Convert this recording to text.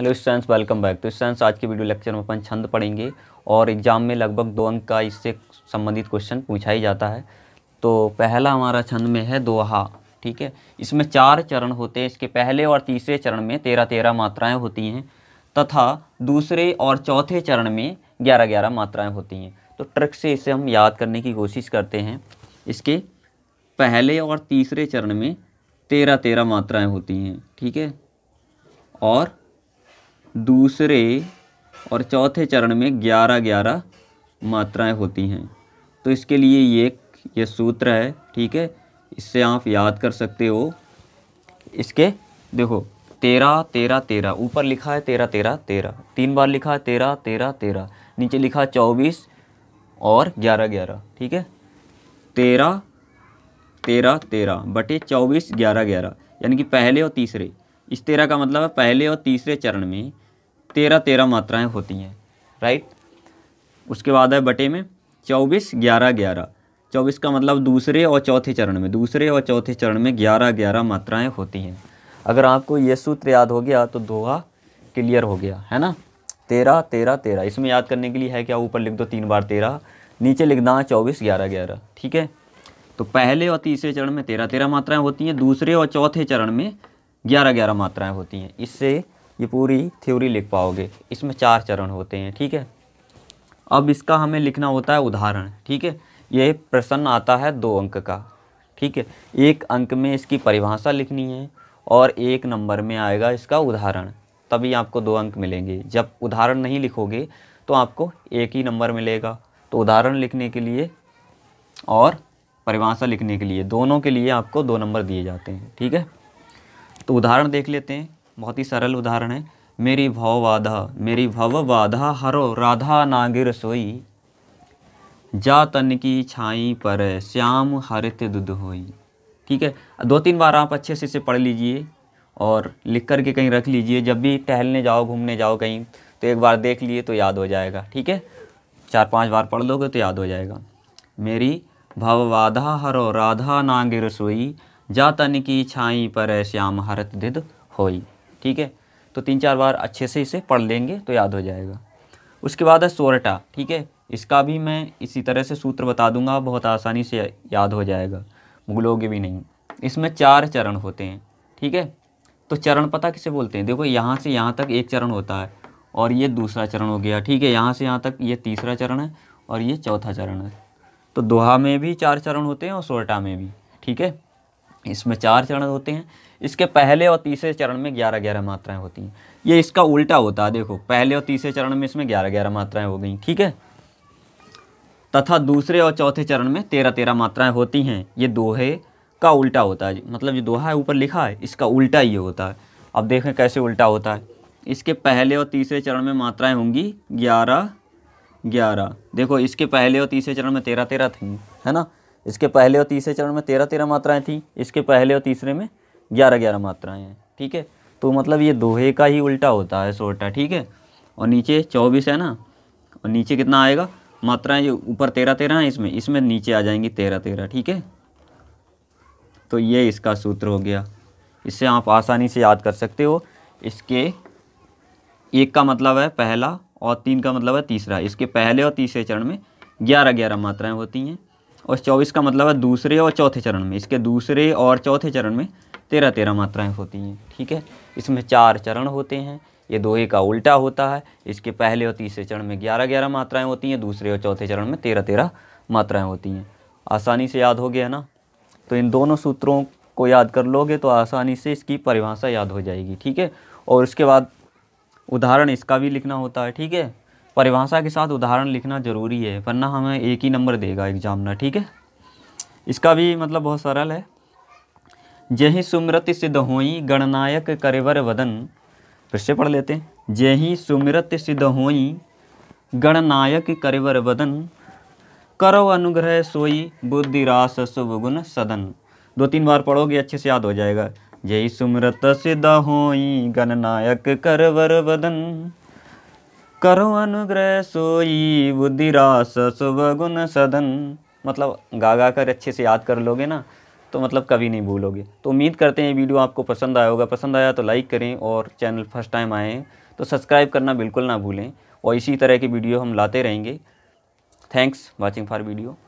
hello students welcome back तो students आज के वीडियो लेक्चर में अपन छंद पढ़ेंगे और एग्जाम में लगभग दो अंक का इससे संबंधित क्वेश्चन पूछा ही जाता है तो पहला हमारा छंद में है दोहा ठीक है इसमें चार चरण होते हैं इसके पहले और तीसरे चरण में तेरह तेरह मात्राएँ होती हैं तथा दूसरे और चौथे चरण में ग्यारह ग्यारह मात्राएँ होती हैं तो ट्रक से इसे हम याद करने की कोशिश करते हैं इसके पहले और तीसरे चरण में तेरह तेरह मात्राएँ होती हैं ठीक है और दूसरे और चौथे चरण में ग्यारह ग्यारह मात्राएं होती हैं तो इसके लिए ये ये सूत्र है ठीक है इससे आप याद कर सकते हो इसके देखो तेरह तेरह तेरह ऊपर लिखा है तेरह तेरह तेरह तीन बार लिखा है तेरह तेरह तेरह नीचे लिखा है चौबीस और ग्यारह ग्यारह ठीक है तेरह तेरह तेरह बटे चौबीस ग्यारह ग्यारह यानी कि पहले और तीसरे इस तेरह का मतलब है पहले और तीसरे चरण में तेरह तेरह मात्राएं होती हैं राइट उसके बाद है बटे में चौबीस ग्यारह ग्यारह चौबीस का मतलब दूसरे और चौथे चरण में दूसरे और चौथे चरण में ग्यारह ग्यारह मात्राएं होती हैं अगर आपको ये सूत्र याद हो गया तो दोहा क्लियर हो गया है ना तेरह तेरह तेरह इसमें याद करने के लिए है क्या ऊपर लिख दो तीन बार तेरह नीचे लिखना है हाँ, चौबीस ग्यारह ग्यारह ठीक है तो पहले और तीसरे चरण में तेरह तेरह मात्राएं होती हैं दूसरे और चौथे चरण में ग्यारह ग्यारह मात्राएं होती हैं इससे ये पूरी थ्योरी लिख पाओगे इसमें चार चरण होते हैं ठीक है अब इसका हमें लिखना होता है उदाहरण ठीक है ये प्रश्न आता है दो अंक का ठीक है एक अंक में इसकी परिभाषा लिखनी है और एक नंबर में आएगा इसका उदाहरण तभी आपको दो अंक मिलेंगे जब उदाहरण नहीं लिखोगे तो आपको एक ही नंबर मिलेगा तो उदाहरण लिखने के लिए और परिभाषा लिखने के लिए दोनों के लिए आपको दो नंबर दिए जाते हैं ठीक है तो उदाहरण देख लेते हैं बहुत ही सरल उदाहरण है मेरी भव वाधा मेरी भव वाधा हरो राधा नागिर सोई जा तन की छाई पर श्याम हरित दुध होई ठीक है दो तीन बार आप अच्छे से इसे पढ़ लीजिए और लिख कर के कहीं रख लीजिए जब भी टहलने जाओ घूमने जाओ कहीं तो एक बार देख लिए तो याद हो जाएगा ठीक है चार पांच बार पढ़ लोगे तो याद हो जाएगा मेरी भव वाधा हरो राधा नागिर सोई जा तन की छाई पर श्याम हरत दिद होई ठीक है तो तीन चार बार अच्छे से इसे पढ़ लेंगे तो याद हो जाएगा उसके बाद है सोरटा ठीक है इसका भी मैं इसी तरह से सूत्र बता दूंगा बहुत आसानी से याद हो जाएगा भूलोगे भी नहीं इसमें चार चरण होते हैं ठीक है तो चरण पता किसे बोलते हैं देखो यहाँ से यहाँ तक एक चरण होता है और ये दूसरा चरण हो गया ठीक है यहाँ से यहाँ तक ये तीसरा चरण है और ये चौथा चरण है तो दोहा में भी चार चरण होते हैं और सोरटा में भी ठीक है इसमें चार चरण होते हैं इसके पहले और तीसरे चरण में ग्यारह ग्यारह मात्राएं होती हैं ये इसका उल्टा होता है देखो पहले और तीसरे चरण में इसमें ग्यारह ग्यारह मात्राएं हो गई ठीक है तथा दूसरे और चौथे चरण में तेरह तेरह मात्राएं होती हैं ये दोहे का उल्टा होता है मतलब जो दोहा है ऊपर लिखा है इसका उल्टा ये होता है अब देखें कैसे उल्टा होता है इसके पहले और तीसरे चरण में मात्राएँ होंगी ग्यारह ग्यारह देखो इसके पहले और तीसरे चरण में तेरह तेरह थी है ना इसके पहले और तीसरे चरण में तेरह तेरह मात्राएँ थी इसके पहले और तीसरे में ग्यारह ग्यारह मात्राएँ हैं ठीक है तो मतलब ये दोहे का ही उल्टा होता है सोटा ठीक है और नीचे चौबीस है ना और नीचे कितना आएगा मात्राएं जो ऊपर तेरह तेरह हैं इसमें इसमें नीचे आ जाएंगी तेरह तेरह ठीक है तो ये इसका सूत्र हो गया इससे आप आसानी से याद कर सकते हो इसके एक का मतलब है पहला और तीन का मतलब है तीसरा इसके पहले और तीसरे चरण में ग्यारह ग्यारह मात्राएं होती हैं और चौबीस का मतलब है दूसरे और चौथे चरण में इसके दूसरे और चौथे चरण में तेरह तेरह मात्राएँ होती हैं ठीक है इसमें चार चरण होते हैं ये दोहे का उल्टा होता है इसके पहले और तीसरे चरण में ग्यारह ग्यारह मात्राएँ होती हैं दूसरे और चौथे चरण में तेरह तेरह मात्राएँ होती हैं आसानी से याद हो गया ना तो इन दोनों सूत्रों को याद कर लोगे तो आसानी से इसकी परिभाषा याद हो जाएगी ठीक है और उसके बाद उदाहरण इसका भी लिखना होता है ठीक है परिभाषा के साथ उदाहरण लिखना ज़रूरी है वरना हमें एक ही नंबर देगा एग्जाम ना ठीक है इसका भी मतलब बहुत सरल है जही सुमृत सिद्ध होई गणनायक करेवर वदन फिर से पढ़ लेते हैं जही सुमृत सिद्ध होई गणनायक करेवर वदन करो अनुग्रह सोई बुद्धि रास शुभ गुण सदन दो तीन बार पढ़ोगे अच्छे से याद हो जाएगा जय सुमृत सिद्ध होई गणनायक करवर वदन करो अनुग्रह सोई बुद्धिरास शुभ गुण सदन मतलब गा गा कर अच्छे से याद कर लोगे ना तो मतलब कभी नहीं भूलोगे तो उम्मीद करते हैं वीडियो आपको पसंद आया होगा पसंद आया तो लाइक करें और चैनल फर्स्ट टाइम आए तो सब्सक्राइब करना बिल्कुल ना भूलें और इसी तरह की वीडियो हम लाते रहेंगे थैंक्स वॉचिंग फॉर वीडियो